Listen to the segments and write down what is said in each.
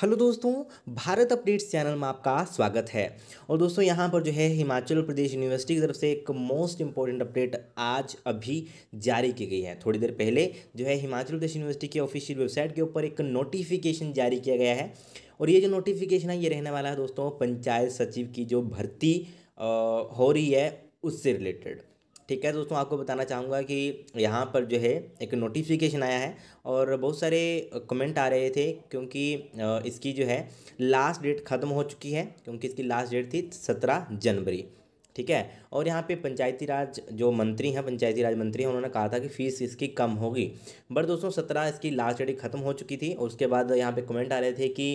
hello दोस्तों Bharat updates channel में आपका स्वागत है और दोस्तों यहाँ पर जो है हिमाचल प्रदेश यूनिवर्सिटी की तरफ से एक मोस्ट इम्पॉर्टेंट अपडेट आज अभी जारी की गई है थोड़ी देर पहले जो है हिमाचल प्रदेश यूनिवर्सिटी के ऑफिशियल वेबसाइट के ऊपर एक नोटिफिकेशन जारी किया गया है और ये जो नोटिफिकेशन है ये रहने वाला है दोस्तों पंचायत सचिव की जो भर्ती हो रही है उससे रिलेटेड ठीक है दोस्तों आपको बताना चाहूँगा कि यहाँ पर जो है एक नोटिफिकेशन आया है और बहुत सारे कमेंट आ रहे थे क्योंकि इसकी जो है लास्ट डेट ख़त्म हो चुकी है क्योंकि इसकी लास्ट डेट थी सत्रह जनवरी ठीक है और यहाँ पे पंचायती राज जो मंत्री हैं पंचायती राज मंत्री हैं उन्होंने कहा था कि फ़ीस इसकी कम होगी बट दोस्तों सत्रह इसकी लास्ट डेट ख़त्म हो चुकी थी और उसके बाद यहाँ पे कमेंट आ रहे थे कि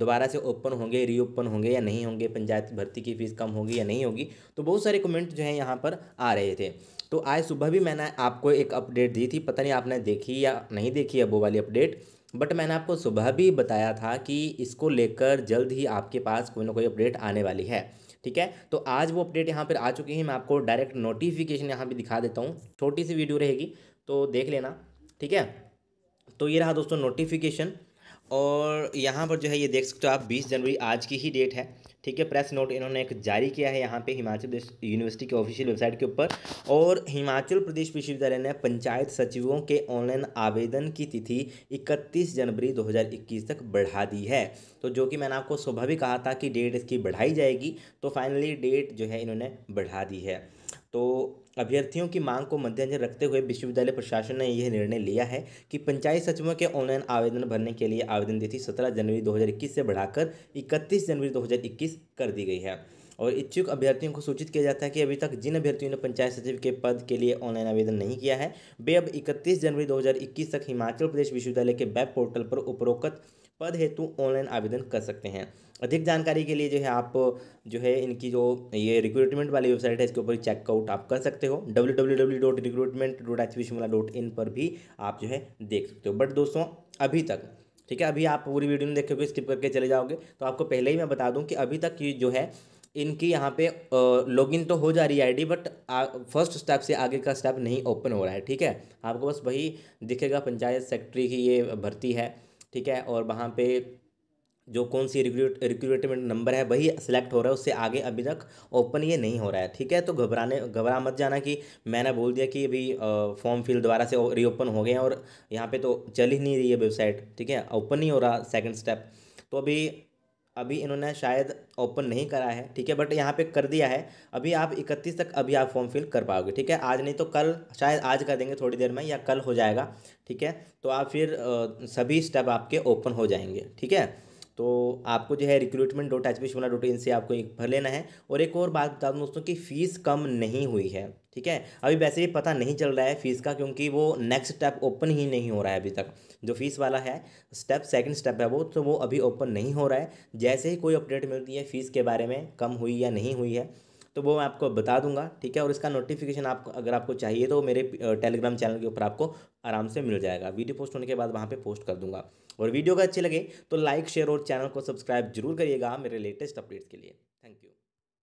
दोबारा से ओपन होंगे रीओपन होंगे या नहीं होंगे पंचायत भर्ती की फ़ीस कम होगी या नहीं होगी तो बहुत सारे कमेंट जो है यहाँ पर आ रहे थे तो आज सुबह भी मैंने आपको एक अपडेट दी थी पता नहीं आपने देखी या नहीं देखी है वो वाली अपडेट बट मैंने आपको सुबह भी बताया था कि इसको लेकर जल्द ही आपके पास कोई ना कोई अपडेट आने वाली है ठीक है तो आज वो अपडेट यहाँ पर आ चुकी है मैं आपको डायरेक्ट नोटिफिकेशन यहाँ पर दिखा देता हूँ छोटी सी वीडियो रहेगी तो देख लेना ठीक है तो ये रहा दोस्तों नोटिफिकेशन और यहाँ पर जो है ये देख सकते हो आप 20 जनवरी आज की ही डेट है ठीक है प्रेस नोट इन्होंने एक जारी किया है यहाँ पे हिमाचल प्रदेश यूनिवर्सिटी के ऑफिशियल वेबसाइट के ऊपर और हिमाचल प्रदेश विश्वविद्यालय ने पंचायत सचिवों के ऑनलाइन आवेदन की तिथि 31 जनवरी 2021 तक बढ़ा दी है तो जो कि मैंने आपको सुबह भी कहा था कि डेट इसकी बढ़ाई जाएगी तो फाइनली डेट जो है इन्होंने बढ़ा दी है तो अभ्यर्थियों की मांग को मद्देनजर रखते हुए विश्वविद्यालय प्रशासन ने यह निर्णय लिया है कि पंचायत सचिवों के ऑनलाइन आवेदन भरने के लिए आवेदन तिथि 17 जनवरी 2021 से बढ़ाकर 31 जनवरी 2021 कर दी गई है और इच्छुक अभ्यर्थियों को सूचित किया जाता है कि अभी तक जिन अभ्यर्थियों ने पंचायत सचिव के पद के लिए ऑनलाइन आवेदन नहीं किया है वे अब 31 जनवरी 2021 तक हिमाचल प्रदेश विश्वविद्यालय के वेब पोर्टल पर उपरोक्त पद हेतु ऑनलाइन आवेदन कर सकते हैं अधिक जानकारी के लिए जो है आप जो है इनकी जो ये रिक्रूटमेंट वाली वेबसाइट है इसके ऊपर चेकआउट आप कर सकते हो W W W dot recruitment dot H Shimla dot in पर भी आप जो है देख सकते हो बट दोस्तों अभी तक ठीक है अभी आप पूरी वीडियो में देखोगे स्किप करके चले जाओगे तो आपको पहले ही मैं बता दूँ कि अभी तक जो है इनकी यहाँ पे लॉगिन तो हो जा रही है आईडी बट फर्स्ट स्टेप से आगे का स्टेप नहीं ओपन हो रहा है ठीक है आपको बस वही दिखेगा पंचायत सेक्रेटरी की ये भर्ती है ठीक है और वहाँ पे जो कौन सी रिक्रूट रिक्रूटमेंट नंबर है वही सिलेक्ट हो रहा है उससे आगे अभी तक ओपन ये नहीं हो रहा है ठीक है तो घबराने घबरा मत जाना कि मैंने बोल दिया कि अभी फॉर्म फिल दोबारा से रीओपन हो गए हैं और यहाँ पे तो चल ही नहीं रही है वेबसाइट ठीक है ओपन नहीं हो रहा सेकंड स्टेप तो अभी अभी इन्होंने शायद ओपन नहीं करा है ठीक है बट यहाँ पे कर दिया है अभी आप इकतीस तक अभी आप फॉर्म फिल कर पाओगे ठीक है आज नहीं तो कल शायद आज कर देंगे थोड़ी देर में या कल हो जाएगा ठीक है तो आप फिर सभी स्टेप आपके ओपन हो जाएंगे ठीक है तो आपको जो है recruitment dot H P Shimla dot in से आपको एक भर लेना है और एक और बात बता दूँ दोस्तों कि फ़ीस कम नहीं हुई है ठीक है अभी वैसे भी पता नहीं चल रहा है फ़ीस का क्योंकि वो नेक्स्ट स्टेप ओपन ही नहीं हो रहा है अभी तक जो फीस वाला है स्टेप सेकंड स्टेप है वो तो वो अभी ओपन नहीं हो रहा है जैसे ही कोई अपडेट मिलती है फ़ीस के बारे में कम हुई या नहीं हुई है तो वो मैं आपको बता दूंगा ठीक है और इसका नोटिफिकेशन आपको अगर आपको चाहिए तो मेरे टेलीग्राम चैनल के ऊपर आपको आराम से मिल जाएगा वीडियो पोस्ट होने के बाद वहाँ पर पोस्ट कर दूंगा और वीडियो अगर अच्छे लगे तो लाइक शेयर और चैनल को सब्सक्राइब जरूर करिएगा मेरे लेटेस्ट अपडेट्स के लिए थैंक यू